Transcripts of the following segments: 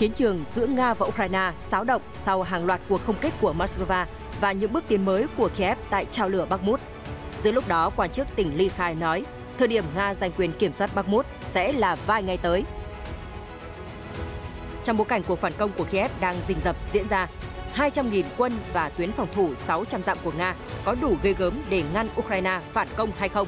Chiến trường giữa Nga và Ukraine xáo động sau hàng loạt cuộc không kích của Moscow và những bước tiến mới của Kiev tại trào lửa Bakhmut. Giữa lúc đó, quan chức tỉnh Ly Khai nói, thời điểm Nga giành quyền kiểm soát Bakhmut sẽ là vài ngày tới. Trong bối cảnh cuộc phản công của Kiev đang rình rập diễn ra, 200.000 quân và tuyến phòng thủ 600 dặm của Nga có đủ ghê gớm để ngăn Ukraine phản công hay không?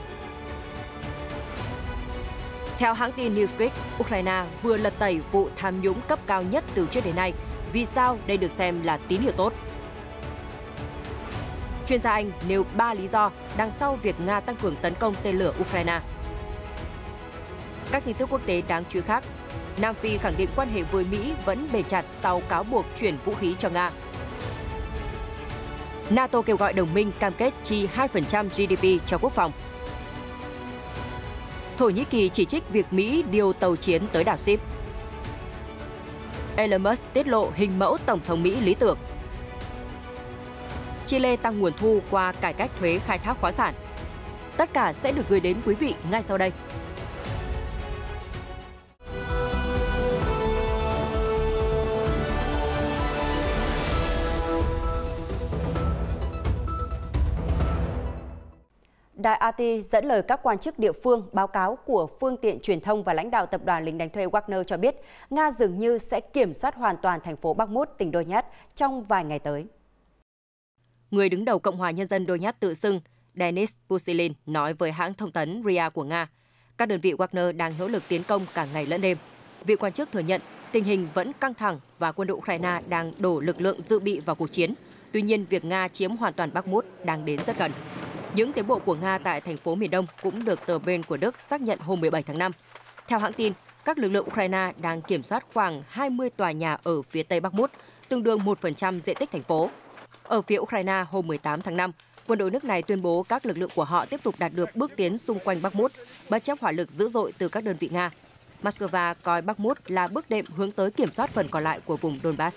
Theo hãng tin Newsweek, Ukraine vừa lật tẩy vụ tham nhũng cấp cao nhất từ trước đến nay. Vì sao đây được xem là tín hiệu tốt? Chuyên gia Anh nêu 3 lý do đằng sau việc Nga tăng cường tấn công tên lửa Ukraine. Các tin tức quốc tế đáng chú ý khác. Nam Phi khẳng định quan hệ với Mỹ vẫn bền chặt sau cáo buộc chuyển vũ khí cho Nga. NATO kêu gọi đồng minh cam kết chi 2% GDP cho quốc phòng. Thổ Nhĩ Kỳ chỉ trích việc Mỹ điều tàu chiến tới đảo Sip. Elon Musk tiết lộ hình mẫu Tổng thống Mỹ lý tưởng. Chile tăng nguồn thu qua cải cách thuế khai thác khoáng sản. Tất cả sẽ được gửi đến quý vị ngay sau đây. Đài AT dẫn lời các quan chức địa phương, báo cáo của phương tiện truyền thông và lãnh đạo tập đoàn lính đánh thuê Wagner cho biết Nga dường như sẽ kiểm soát hoàn toàn thành phố Bakhmut, tỉnh Donetsk trong vài ngày tới. Người đứng đầu Cộng hòa Nhân dân Donetsk tự xưng, Denis Pusilin nói với hãng thông tấn RIA của Nga, các đơn vị Wagner đang nỗ lực tiến công cả ngày lẫn đêm. Vị quan chức thừa nhận tình hình vẫn căng thẳng và quân đội Ukraine đang đổ lực lượng dự bị vào cuộc chiến. Tuy nhiên, việc Nga chiếm hoàn toàn Bakhmut đang đến rất gần. Những tiến bộ của Nga tại thành phố miền Đông cũng được tờ bên của Đức xác nhận hôm 17 tháng 5. Theo hãng tin, các lực lượng Ukraine đang kiểm soát khoảng 20 tòa nhà ở phía tây Bắc Mút, tương đương 1% diện tích thành phố. Ở phía Ukraine hôm 18 tháng 5, quân đội nước này tuyên bố các lực lượng của họ tiếp tục đạt được bước tiến xung quanh Bắc Mút, bất chấp hỏa lực dữ dội từ các đơn vị Nga. Moscow coi Bắc Mút là bước đệm hướng tới kiểm soát phần còn lại của vùng Donbass.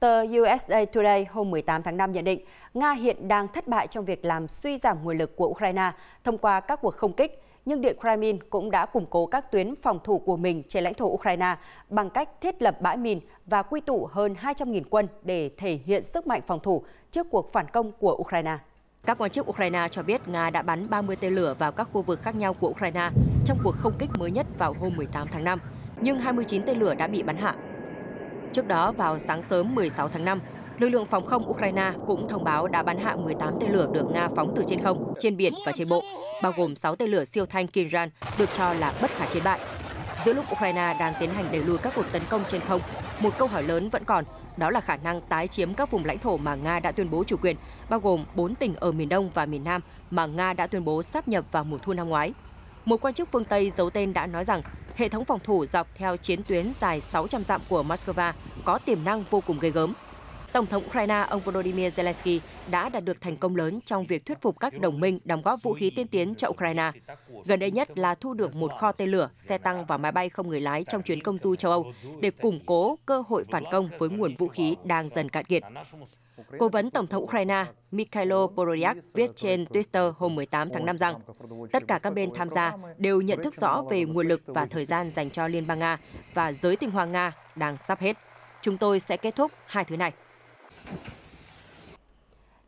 Tờ USA Today hôm 18 tháng 5 nhận định Nga hiện đang thất bại trong việc làm suy giảm nguồn lực của Ukraine thông qua các cuộc không kích, nhưng Điện Kremlin cũng đã củng cố các tuyến phòng thủ của mình trên lãnh thổ Ukraine bằng cách thiết lập bãi mìn và quy tụ hơn 200.000 quân để thể hiện sức mạnh phòng thủ trước cuộc phản công của Ukraine. Các quan chức Ukraine cho biết Nga đã bắn 30 tên lửa vào các khu vực khác nhau của Ukraine trong cuộc không kích mới nhất vào hôm 18 tháng 5, nhưng 29 tên lửa đã bị bắn hạ Trước đó vào sáng sớm 16 tháng 5, lực lượng phòng không Ukraine cũng thông báo đã bắn hạ 18 tên lửa được Nga phóng từ trên không, trên biển và trên bộ, bao gồm 6 tên lửa siêu thanh Kinran được cho là bất khả chiến bại. Giữa lúc Ukraine đang tiến hành đẩy lùi các cuộc tấn công trên không, một câu hỏi lớn vẫn còn, đó là khả năng tái chiếm các vùng lãnh thổ mà Nga đã tuyên bố chủ quyền, bao gồm 4 tỉnh ở miền Đông và miền Nam mà Nga đã tuyên bố sáp nhập vào mùa thu năm ngoái. Một quan chức phương Tây giấu tên đã nói rằng hệ thống phòng thủ dọc theo chiến tuyến dài 600 dặm của Moscow có tiềm năng vô cùng ghê gớm. Tổng thống Ukraine ông Volodymyr Zelensky đã đạt được thành công lớn trong việc thuyết phục các đồng minh đóng góp vũ khí tiên tiến cho Ukraine. Gần đây nhất là thu được một kho tên lửa, xe tăng và máy bay không người lái trong chuyến công du châu Âu để củng cố cơ hội phản công với nguồn vũ khí đang dần cạn kiệt. Cố vấn Tổng thống Ukraine Mikhailo Podolyak viết trên Twitter hôm 18 tháng 5 rằng tất cả các bên tham gia đều nhận thức rõ về nguồn lực và thời gian dành cho Liên bang Nga và giới tình hoàng Nga đang sắp hết. Chúng tôi sẽ kết thúc hai thứ này.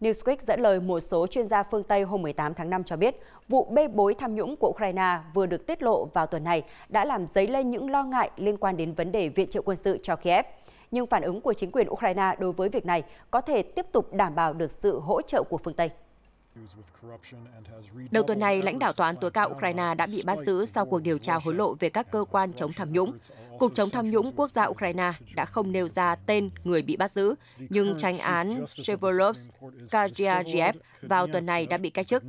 Newsweek dẫn lời một số chuyên gia phương Tây hôm 18 tháng 5 cho biết, vụ bê bối tham nhũng của Ukraine vừa được tiết lộ vào tuần này đã làm dấy lên những lo ngại liên quan đến vấn đề viện trợ quân sự cho Kiev. Nhưng phản ứng của chính quyền Ukraine đối với việc này có thể tiếp tục đảm bảo được sự hỗ trợ của phương Tây. Đầu tuần này, lãnh đạo tòa án tối cao Ukraine đã bị bắt giữ sau cuộc điều tra hối lộ về các cơ quan chống tham nhũng. Cục chống tham nhũng quốc gia Ukraine đã không nêu ra tên người bị bắt giữ, nhưng tranh án Shevolov Kajiajev vào tuần này đã bị cách chức.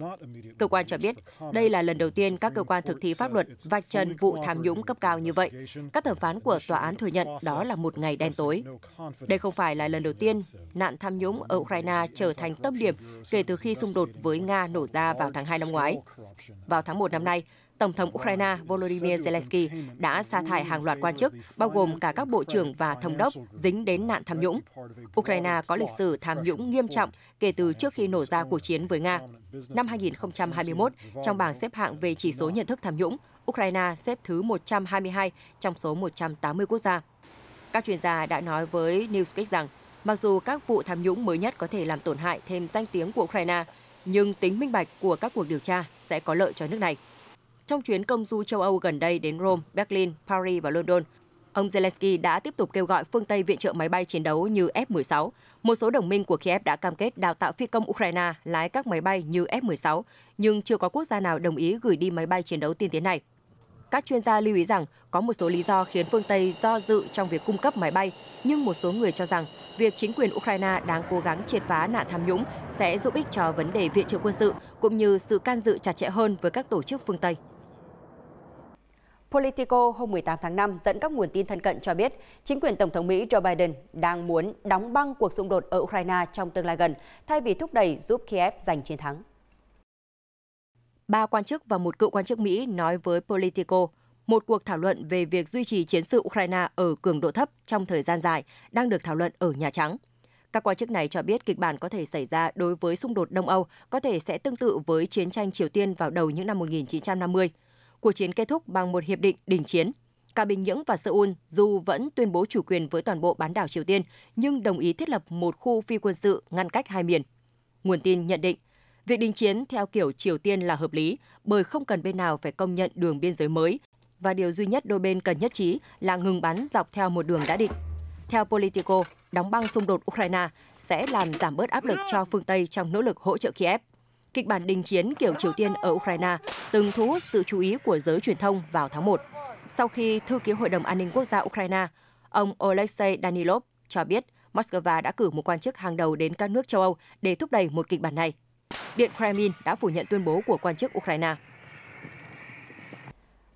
Cơ quan cho biết, đây là lần đầu tiên các cơ quan thực thi pháp luật vạch trần vụ tham nhũng cấp cao như vậy. Các thẩm phán của tòa án thừa nhận đó là một ngày đen tối. Đây không phải là lần đầu tiên nạn tham nhũng ở Ukraine trở thành tâm điểm kể từ khi xung đột với Nga nổ ra vào tháng 2 năm ngoái. Vào tháng 1 năm nay, Tổng thống Ukraine Volodymyr Zelensky đã sa thải hàng loạt quan chức, bao gồm cả các bộ trưởng và thống đốc dính đến nạn tham nhũng. Ukraine có lịch sử tham nhũng nghiêm trọng kể từ trước khi nổ ra cuộc chiến với Nga. Năm 2021, trong bảng xếp hạng về chỉ số nhận thức tham nhũng, Ukraine xếp thứ 122 trong số 180 quốc gia. Các chuyên gia đã nói với Newsweek rằng, mặc dù các vụ tham nhũng mới nhất có thể làm tổn hại thêm danh tiếng của Ukraine, nhưng tính minh bạch của các cuộc điều tra sẽ có lợi cho nước này. Trong chuyến công du châu Âu gần đây đến Rome, Berlin, Paris và London, ông Zelensky đã tiếp tục kêu gọi phương Tây viện trợ máy bay chiến đấu như F-16. Một số đồng minh của Kiev đã cam kết đào tạo phi công Ukraine lái các máy bay như F-16, nhưng chưa có quốc gia nào đồng ý gửi đi máy bay chiến đấu tiên tiến này các chuyên gia lưu ý rằng có một số lý do khiến phương Tây do dự trong việc cung cấp máy bay, nhưng một số người cho rằng việc chính quyền Ukraine đang cố gắng triệt phá nạn tham nhũng sẽ giúp ích cho vấn đề viện trợ quân sự cũng như sự can dự chặt chẽ hơn với các tổ chức phương Tây. Politico hôm 18 tháng 5 dẫn các nguồn tin thân cận cho biết chính quyền Tổng thống Mỹ Joe Biden đang muốn đóng băng cuộc xung đột ở Ukraine trong tương lai gần thay vì thúc đẩy giúp Kiev giành chiến thắng ba quan chức và một cựu quan chức Mỹ nói với Politico một cuộc thảo luận về việc duy trì chiến sự Ukraine ở cường độ thấp trong thời gian dài đang được thảo luận ở Nhà Trắng. Các quan chức này cho biết kịch bản có thể xảy ra đối với xung đột Đông Âu có thể sẽ tương tự với chiến tranh Triều Tiên vào đầu những năm 1950. Cuộc chiến kết thúc bằng một hiệp định đình chiến. Cả Bình Nhưỡng và Seoul dù vẫn tuyên bố chủ quyền với toàn bộ bán đảo Triều Tiên, nhưng đồng ý thiết lập một khu phi quân sự ngăn cách hai miền. Nguồn tin nhận định, Việc đình chiến theo kiểu Triều Tiên là hợp lý bởi không cần bên nào phải công nhận đường biên giới mới và điều duy nhất đôi bên cần nhất trí là ngừng bắn dọc theo một đường đã định. Theo Politico, đóng băng xung đột Ukraine sẽ làm giảm bớt áp lực cho phương Tây trong nỗ lực hỗ trợ Kiev. Kịch bản đình chiến kiểu Triều Tiên ở Ukraine từng thu hút sự chú ý của giới truyền thông vào tháng 1. Sau khi thư ký Hội đồng An ninh Quốc gia Ukraine, ông Oleksiy Danilov cho biết Moscow đã cử một quan chức hàng đầu đến các nước châu Âu để thúc đẩy một kịch bản này. Điện Kremlin đã phủ nhận tuyên bố của quan chức Ukraine.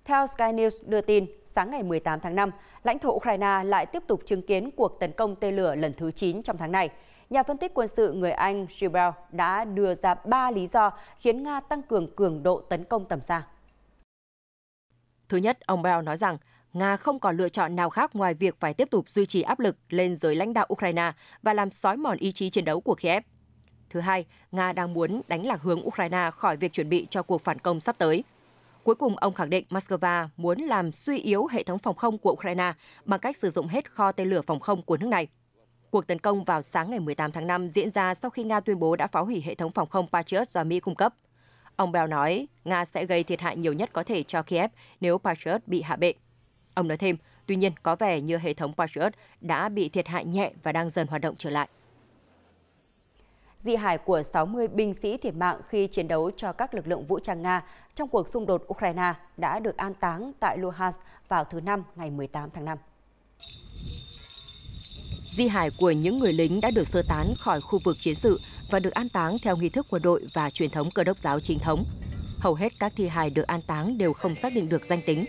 Theo Sky News đưa tin, sáng ngày 18 tháng 5, lãnh thổ Ukraine lại tiếp tục chứng kiến cuộc tấn công tên lửa lần thứ 9 trong tháng này. Nhà phân tích quân sự người Anh Gibral đã đưa ra 3 lý do khiến Nga tăng cường cường độ tấn công tầm xa. Thứ nhất, ông Bell nói rằng Nga không còn lựa chọn nào khác ngoài việc phải tiếp tục duy trì áp lực lên giới lãnh đạo Ukraine và làm sói mòn ý chí chiến đấu của Kiev. Thứ hai, Nga đang muốn đánh lạc hướng Ukraine khỏi việc chuẩn bị cho cuộc phản công sắp tới. Cuối cùng, ông khẳng định Moscow muốn làm suy yếu hệ thống phòng không của Ukraine bằng cách sử dụng hết kho tên lửa phòng không của nước này. Cuộc tấn công vào sáng ngày 18 tháng 5 diễn ra sau khi Nga tuyên bố đã phá hủy hệ thống phòng không Patriot do Mỹ cung cấp. Ông Bell nói Nga sẽ gây thiệt hại nhiều nhất có thể cho Kiev nếu Patriot bị hạ bệ. Ông nói thêm, tuy nhiên có vẻ như hệ thống Patriot đã bị thiệt hại nhẹ và đang dần hoạt động trở lại di hài của 60 binh sĩ thiệt mạng khi chiến đấu cho các lực lượng vũ trang Nga trong cuộc xung đột Ukraine đã được an táng tại Luhansk vào thứ Năm ngày 18 tháng 5. Di hài của những người lính đã được sơ tán khỏi khu vực chiến sự và được an táng theo nghi thức quân đội và truyền thống cơ đốc giáo chính thống. Hầu hết các thi hài được an táng đều không xác định được danh tính.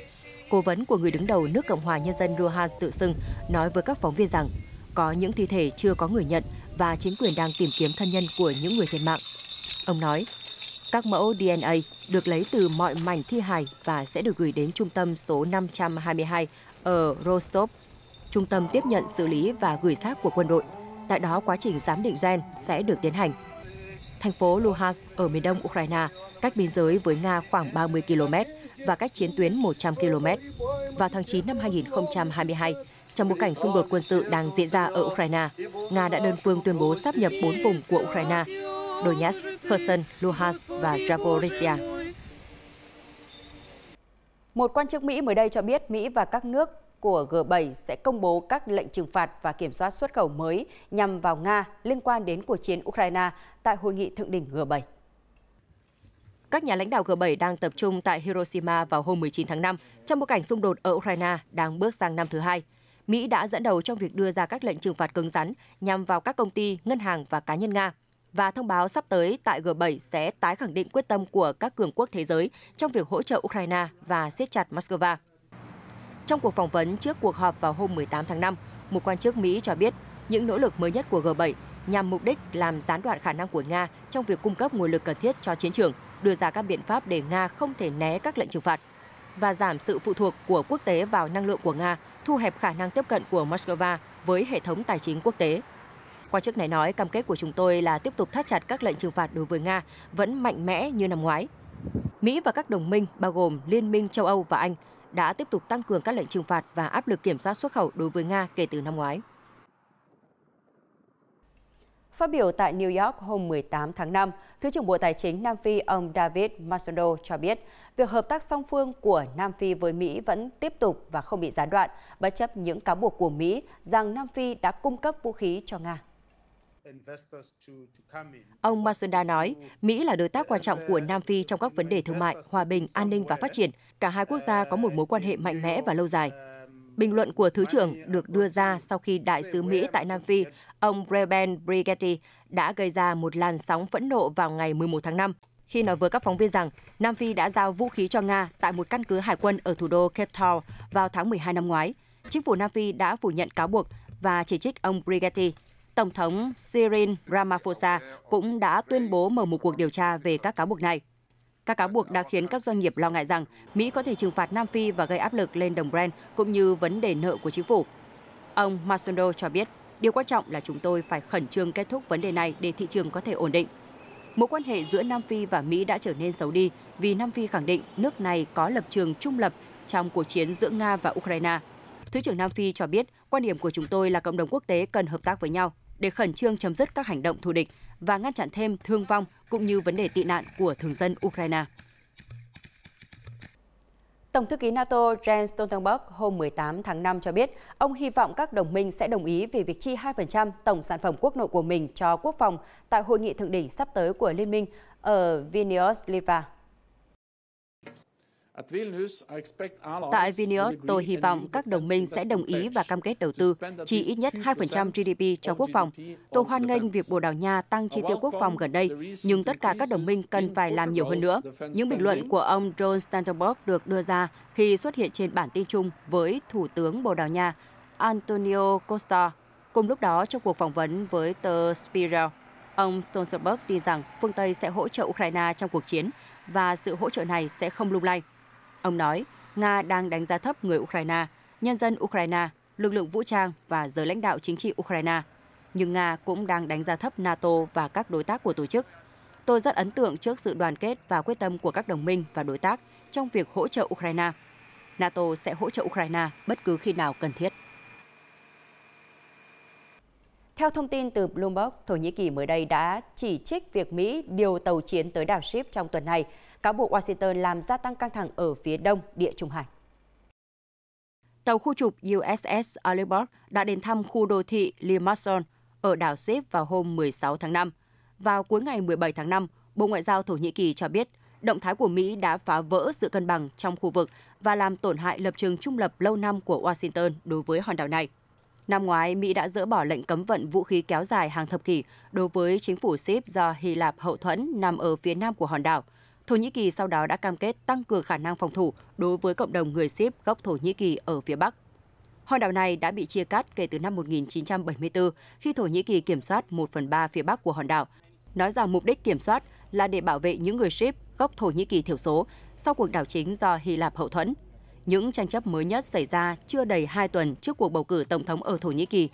Cố vấn của người đứng đầu nước Cộng hòa Nhân dân Luhansk tự xưng nói với các phóng viên rằng có những thi thể chưa có người nhận và chính quyền đang tìm kiếm thân nhân của những người thiệt mạng. Ông nói, các mẫu DNA được lấy từ mọi mảnh thi hài và sẽ được gửi đến trung tâm số 522 ở Rostov. Trung tâm tiếp nhận xử lý và gửi xác của quân đội. Tại đó quá trình giám định gen sẽ được tiến hành. Thành phố Luhansk ở miền đông Ukraine cách biên giới với Nga khoảng 30 km và cách chiến tuyến 100 km. Vào tháng 9 năm 2022, trong bối cảnh xung đột quân sự đang diễn ra ở Ukraine. Nga đã đơn phương tuyên bố sáp nhập 4 vùng của Ukraine, Donetsk, Kherson, Luhansk và Zaporizhia. Một quan chức Mỹ mới đây cho biết Mỹ và các nước của G7 sẽ công bố các lệnh trừng phạt và kiểm soát xuất khẩu mới nhằm vào Nga liên quan đến cuộc chiến Ukraine tại hội nghị thượng đỉnh G7. Các nhà lãnh đạo G7 đang tập trung tại Hiroshima vào hôm 19 tháng 5 trong bối cảnh xung đột ở Ukraine đang bước sang năm thứ hai. Mỹ đã dẫn đầu trong việc đưa ra các lệnh trừng phạt cứng rắn nhằm vào các công ty, ngân hàng và cá nhân Nga và thông báo sắp tới tại G7 sẽ tái khẳng định quyết tâm của các cường quốc thế giới trong việc hỗ trợ Ukraine và siết chặt Moscow. Trong cuộc phỏng vấn trước cuộc họp vào hôm 18 tháng 5, một quan chức Mỹ cho biết những nỗ lực mới nhất của G7 nhằm mục đích làm gián đoạn khả năng của Nga trong việc cung cấp nguồn lực cần thiết cho chiến trường, đưa ra các biện pháp để Nga không thể né các lệnh trừng phạt và giảm sự phụ thuộc của quốc tế vào năng lượng của Nga thu hẹp khả năng tiếp cận của Moscow với hệ thống tài chính quốc tế. Quan chức này nói cam kết của chúng tôi là tiếp tục thắt chặt các lệnh trừng phạt đối với Nga vẫn mạnh mẽ như năm ngoái. Mỹ và các đồng minh bao gồm Liên minh châu Âu và Anh đã tiếp tục tăng cường các lệnh trừng phạt và áp lực kiểm soát xuất khẩu đối với Nga kể từ năm ngoái. Phát biểu tại New York hôm 18 tháng 5, Thứ trưởng Bộ Tài chính Nam Phi ông David Masondo cho biết, việc hợp tác song phương của Nam Phi với Mỹ vẫn tiếp tục và không bị gián đoạn, bất chấp những cáo buộc của Mỹ rằng Nam Phi đã cung cấp vũ khí cho Nga. Ông Masunda nói, Mỹ là đối tác quan trọng của Nam Phi trong các vấn đề thương mại, hòa bình, an ninh và phát triển. Cả hai quốc gia có một mối quan hệ mạnh mẽ và lâu dài. Bình luận của Thứ trưởng được đưa ra sau khi Đại sứ Mỹ tại Nam Phi, ông Reuben Brigetti, đã gây ra một làn sóng phẫn nộ vào ngày 11 tháng 5 khi nói với các phóng viên rằng Nam Phi đã giao vũ khí cho Nga tại một căn cứ hải quân ở thủ đô Cape Town vào tháng 12 năm ngoái. Chính phủ Nam Phi đã phủ nhận cáo buộc và chỉ trích ông Brigetti. Tổng thống Cyril Ramaphosa cũng đã tuyên bố mở một cuộc điều tra về các cáo buộc này. Các cáo buộc đã khiến các doanh nghiệp lo ngại rằng Mỹ có thể trừng phạt Nam Phi và gây áp lực lên đồng Brent cũng như vấn đề nợ của chính phủ. Ông Masondo cho biết, điều quan trọng là chúng tôi phải khẩn trương kết thúc vấn đề này để thị trường có thể ổn định. Mối quan hệ giữa Nam Phi và Mỹ đã trở nên xấu đi vì Nam Phi khẳng định nước này có lập trường trung lập trong cuộc chiến giữa Nga và Ukraine. Thứ trưởng Nam Phi cho biết, quan điểm của chúng tôi là cộng đồng quốc tế cần hợp tác với nhau để khẩn trương chấm dứt các hành động thù địch và ngăn chặn thêm thương vong cũng như vấn đề tị nạn của thường dân Ukraine. Tổng thư ký NATO Jens Stoltenberg hôm 18 tháng 5 cho biết, ông hy vọng các đồng minh sẽ đồng ý về việc chi 2% tổng sản phẩm quốc nội của mình cho quốc phòng tại hội nghị thượng đỉnh sắp tới của Liên minh ở Vilnius, Litva. Tại Vilnius, tôi hy vọng các đồng minh sẽ đồng ý và cam kết đầu tư chi ít nhất 2% GDP cho quốc phòng. Tôi hoan nghênh việc Bồ Đào Nha tăng chi tiêu quốc phòng gần đây, nhưng tất cả các đồng minh cần phải làm nhiều hơn nữa. Những bình luận của ông John Stoltenberg được đưa ra khi xuất hiện trên bản tin chung với Thủ tướng Bồ Đào Nha Antonio Costa. Cùng lúc đó, trong cuộc phỏng vấn với tờ Spiegel, ông Stoltenberg tin rằng phương Tây sẽ hỗ trợ Ukraine trong cuộc chiến và sự hỗ trợ này sẽ không lung lay. Ông nói, Nga đang đánh giá thấp người Ukraine, nhân dân Ukraine, lực lượng vũ trang và giới lãnh đạo chính trị Ukraine. Nhưng Nga cũng đang đánh giá thấp NATO và các đối tác của tổ chức. Tôi rất ấn tượng trước sự đoàn kết và quyết tâm của các đồng minh và đối tác trong việc hỗ trợ Ukraine. NATO sẽ hỗ trợ Ukraine bất cứ khi nào cần thiết. Theo thông tin từ Bloomberg, Thổ Nhĩ Kỳ mới đây đã chỉ trích việc Mỹ điều tàu chiến tới đảo Ship trong tuần này, cáo buộc Washington làm gia tăng căng thẳng ở phía đông địa Trung Hải. Tàu khu trục USS Aluborg đã đến thăm khu đô thị Limassol ở đảo Ship vào hôm 16 tháng 5. Vào cuối ngày 17 tháng 5, Bộ Ngoại giao Thổ Nhĩ Kỳ cho biết động thái của Mỹ đã phá vỡ sự cân bằng trong khu vực và làm tổn hại lập trường trung lập lâu năm của Washington đối với hòn đảo này. Năm ngoái, Mỹ đã dỡ bỏ lệnh cấm vận vũ khí kéo dài hàng thập kỷ đối với chính phủ Sip do Hy Lạp hậu thuẫn nằm ở phía nam của hòn đảo. Thổ Nhĩ Kỳ sau đó đã cam kết tăng cường khả năng phòng thủ đối với cộng đồng người Sip gốc Thổ Nhĩ Kỳ ở phía Bắc. Hòn đảo này đã bị chia cắt kể từ năm 1974 khi Thổ Nhĩ Kỳ kiểm soát 1 phần 3 phía Bắc của hòn đảo. Nói rằng mục đích kiểm soát là để bảo vệ những người Sip gốc Thổ Nhĩ Kỳ thiểu số sau cuộc đảo chính do Hy Lạp hậu thuẫn những tranh chấp mới nhất xảy ra chưa đầy 2 tuần trước cuộc bầu cử tổng thống ở Thổ Nhĩ Kỳ.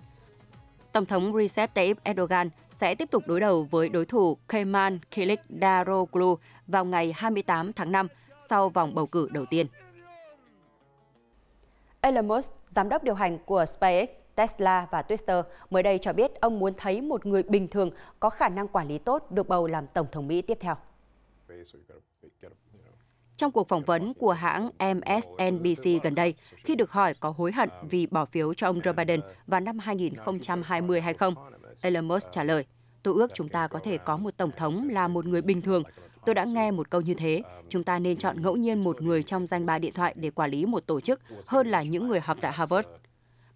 Tổng thống Recep Tayyip Erdogan sẽ tiếp tục đối đầu với đối thủ Kemal Kılıçdaroğlu vào ngày 28 tháng 5 sau vòng bầu cử đầu tiên. Elon Musk, giám đốc điều hành của SpaceX, Tesla và Twitter mới đây cho biết ông muốn thấy một người bình thường có khả năng quản lý tốt được bầu làm tổng thống Mỹ tiếp theo trong cuộc phỏng vấn của hãng MSNBC gần đây khi được hỏi có hối hận vì bỏ phiếu cho ông Joe Biden vào năm 2020 hay không. Elon Musk trả lời, tôi ước chúng ta có thể có một tổng thống là một người bình thường. Tôi đã nghe một câu như thế, chúng ta nên chọn ngẫu nhiên một người trong danh ba điện thoại để quản lý một tổ chức hơn là những người học tại Harvard.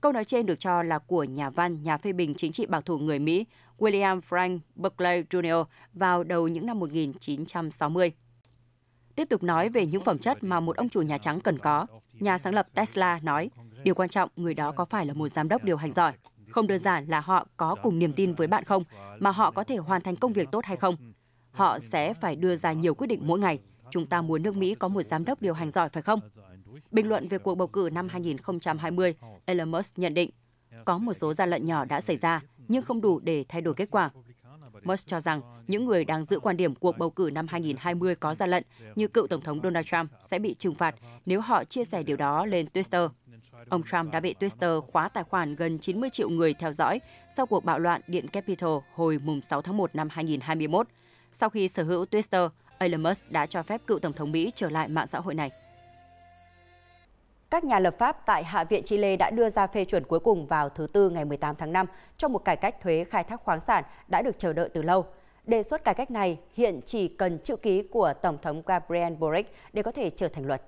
Câu nói trên được cho là của nhà văn, nhà phê bình chính trị bảo thủ người Mỹ William Frank Buckley Jr. vào đầu những năm 1960. Tiếp tục nói về những phẩm chất mà một ông chủ Nhà Trắng cần có, nhà sáng lập Tesla nói, điều quan trọng người đó có phải là một giám đốc điều hành giỏi. Không đơn giản là họ có cùng niềm tin với bạn không, mà họ có thể hoàn thành công việc tốt hay không. Họ sẽ phải đưa ra nhiều quyết định mỗi ngày. Chúng ta muốn nước Mỹ có một giám đốc điều hành giỏi phải không? Bình luận về cuộc bầu cử năm 2020, Elon Musk nhận định, có một số gian lận nhỏ đã xảy ra, nhưng không đủ để thay đổi kết quả. Musk cho rằng những người đang giữ quan điểm cuộc bầu cử năm 2020 có gian lận như cựu Tổng thống Donald Trump sẽ bị trừng phạt nếu họ chia sẻ điều đó lên Twitter. Ông Trump đã bị Twitter khóa tài khoản gần 90 triệu người theo dõi sau cuộc bạo loạn Điện Capitol hồi mùng 6 tháng 1 năm 2021. Sau khi sở hữu Twitter, Elon Musk đã cho phép cựu Tổng thống Mỹ trở lại mạng xã hội này. Các nhà lập pháp tại Hạ viện Chile đã đưa ra phê chuẩn cuối cùng vào thứ Tư ngày 18 tháng 5 cho một cải cách thuế khai thác khoáng sản đã được chờ đợi từ lâu. Đề xuất cải cách này hiện chỉ cần chữ ký của Tổng thống Gabriel Boric để có thể trở thành luật.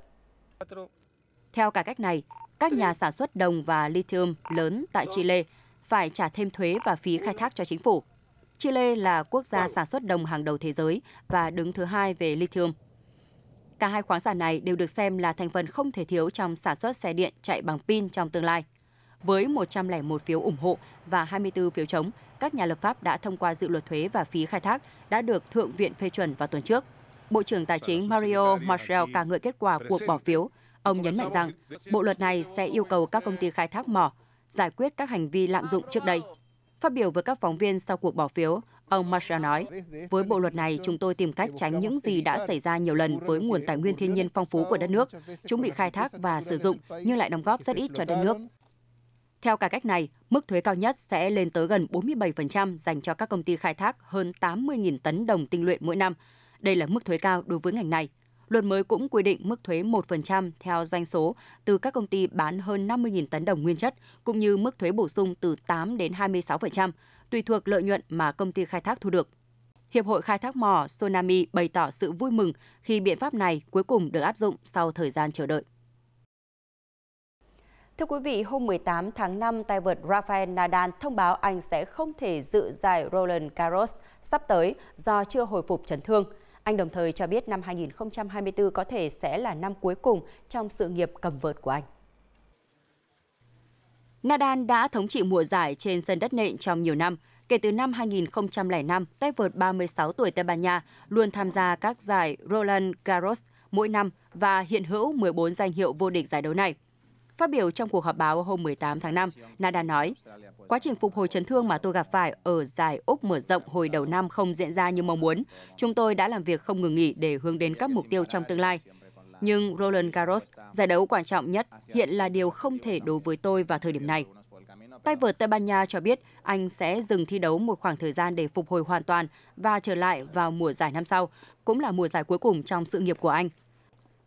Theo cải cách này, các nhà sản xuất đồng và lithium lớn tại Chile phải trả thêm thuế và phí khai thác cho chính phủ. Chile là quốc gia sản xuất đồng hàng đầu thế giới và đứng thứ hai về lithium. Cả hai khoáng sản này đều được xem là thành phần không thể thiếu trong sản xuất xe điện chạy bằng pin trong tương lai. Với 101 phiếu ủng hộ và 24 phiếu chống, các nhà lập pháp đã thông qua dự luật thuế và phí khai thác đã được Thượng viện phê chuẩn vào tuần trước. Bộ trưởng Tài chính Mario Marcel ca ngợi kết quả cuộc bỏ phiếu. Ông nhấn mạnh rằng bộ luật này sẽ yêu cầu các công ty khai thác mỏ giải quyết các hành vi lạm dụng trước đây. Phát biểu với các phóng viên sau cuộc bỏ phiếu, Ông Masha nói, với bộ luật này, chúng tôi tìm cách tránh những gì đã xảy ra nhiều lần với nguồn tài nguyên thiên nhiên phong phú của đất nước. Chúng bị khai thác và sử dụng nhưng lại đóng góp rất ít cho đất nước. Theo cải cách này, mức thuế cao nhất sẽ lên tới gần 47% dành cho các công ty khai thác hơn 80.000 tấn đồng tinh luyện mỗi năm. Đây là mức thuế cao đối với ngành này. Luật mới cũng quy định mức thuế 1% theo doanh số từ các công ty bán hơn 50.000 tấn đồng nguyên chất, cũng như mức thuế bổ sung từ 8 đến 26% tùy thuộc lợi nhuận mà công ty khai thác thu được. Hiệp hội khai thác mỏ Sonami bày tỏ sự vui mừng khi biện pháp này cuối cùng được áp dụng sau thời gian chờ đợi. Thưa quý vị, hôm 18 tháng 5, tay vợt Rafael Nadal thông báo anh sẽ không thể dự giải Roland Garros sắp tới do chưa hồi phục chấn thương. Anh đồng thời cho biết năm 2024 có thể sẽ là năm cuối cùng trong sự nghiệp cầm vợt của anh. Nadal đã thống trị mùa giải trên sân đất nện trong nhiều năm. Kể từ năm 2005, tay vợt 36 tuổi Tây Ban Nha luôn tham gia các giải Roland Garros mỗi năm và hiện hữu 14 danh hiệu vô địch giải đấu này. Phát biểu trong cuộc họp báo hôm 18 tháng 5, Nadal nói, quá trình phục hồi chấn thương mà tôi gặp phải ở giải Úc mở rộng hồi đầu năm không diễn ra như mong muốn. Chúng tôi đã làm việc không ngừng nghỉ để hướng đến các mục tiêu trong tương lai. Nhưng Roland Garros, giải đấu quan trọng nhất, hiện là điều không thể đối với tôi vào thời điểm này. Tay vợt Tây Ban Nha cho biết anh sẽ dừng thi đấu một khoảng thời gian để phục hồi hoàn toàn và trở lại vào mùa giải năm sau, cũng là mùa giải cuối cùng trong sự nghiệp của anh.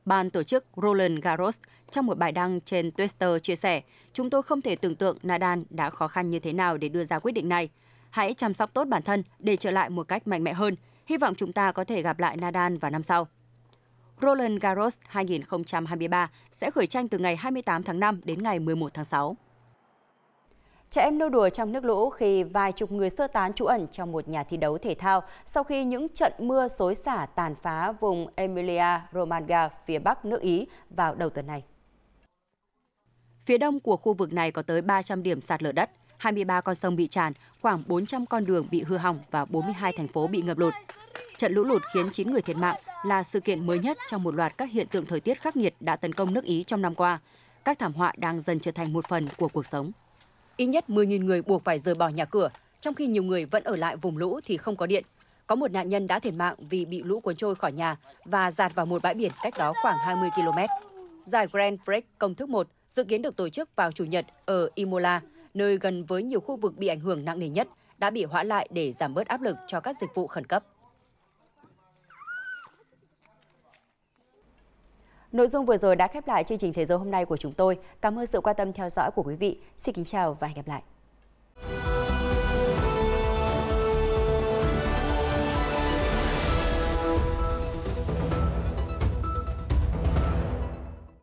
Ban tổ chức Roland Garros trong một bài đăng trên Twitter chia sẻ, chúng tôi không thể tưởng tượng Nadal đã khó khăn như thế nào để đưa ra quyết định này. Hãy chăm sóc tốt bản thân để trở lại một cách mạnh mẽ hơn. Hy vọng chúng ta có thể gặp lại Nadal vào năm sau. Roland Garros 2023 sẽ khởi tranh từ ngày 28 tháng 5 đến ngày 11 tháng 6. Trẻ em nô đùa trong nước lũ khi vài chục người sơ tán trú ẩn trong một nhà thi đấu thể thao sau khi những trận mưa xối xả tàn phá vùng Emilia-Romagna phía bắc nước Ý vào đầu tuần này. Phía đông của khu vực này có tới 300 điểm sạt lở đất, 23 con sông bị tràn, khoảng 400 con đường bị hư hỏng và 42 thành phố bị ngập lụt. Trận lũ lụt khiến 9 người thiệt mạng, là sự kiện mới nhất trong một loạt các hiện tượng thời tiết khắc nghiệt đã tấn công nước Ý trong năm qua. Các thảm họa đang dần trở thành một phần của cuộc sống. Ít nhất 10.000 người buộc phải rời bỏ nhà cửa, trong khi nhiều người vẫn ở lại vùng lũ thì không có điện. Có một nạn nhân đã thiệt mạng vì bị lũ cuốn trôi khỏi nhà và dạt vào một bãi biển cách đó khoảng 20 km. Giải Grand Prix công thức 1 dự kiến được tổ chức vào Chủ nhật ở Imola, nơi gần với nhiều khu vực bị ảnh hưởng nặng nề nhất, đã bị hoãn lại để giảm bớt áp lực cho các dịch vụ khẩn cấp. Nội dung vừa rồi đã khép lại chương trình Thế giới hôm nay của chúng tôi. Cảm ơn sự quan tâm theo dõi của quý vị. Xin kính chào và hẹn gặp lại.